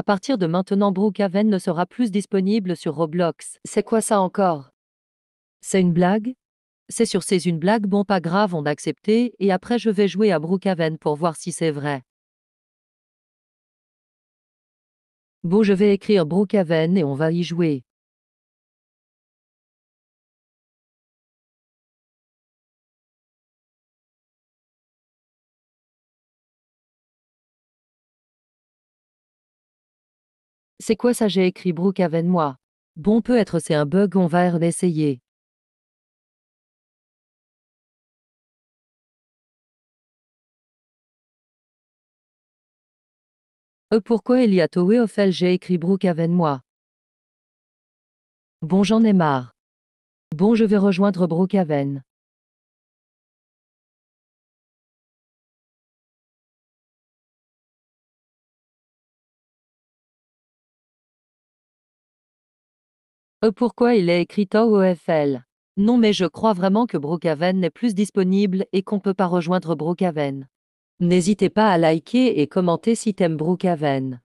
À partir de maintenant, Brookhaven ne sera plus disponible sur Roblox. C'est quoi ça encore C'est une blague C'est sur C'est une blague, bon pas grave, on a accepté, et après je vais jouer à Brookhaven pour voir si c'est vrai. Bon, je vais écrire Brookhaven et on va y jouer. C'est quoi ça j'ai écrit Brookhaven moi. Bon peut-être c'est un bug on va essayer. Euh, pourquoi il y a j'ai écrit Brookhaven moi. Bon j'en ai marre. Bon je vais rejoindre Brookhaven. Euh, pourquoi il est écrit OFL Non mais je crois vraiment que Brookhaven n'est plus disponible et qu'on peut pas rejoindre Brookhaven. N'hésitez pas à liker et commenter si t'aimes Brookhaven.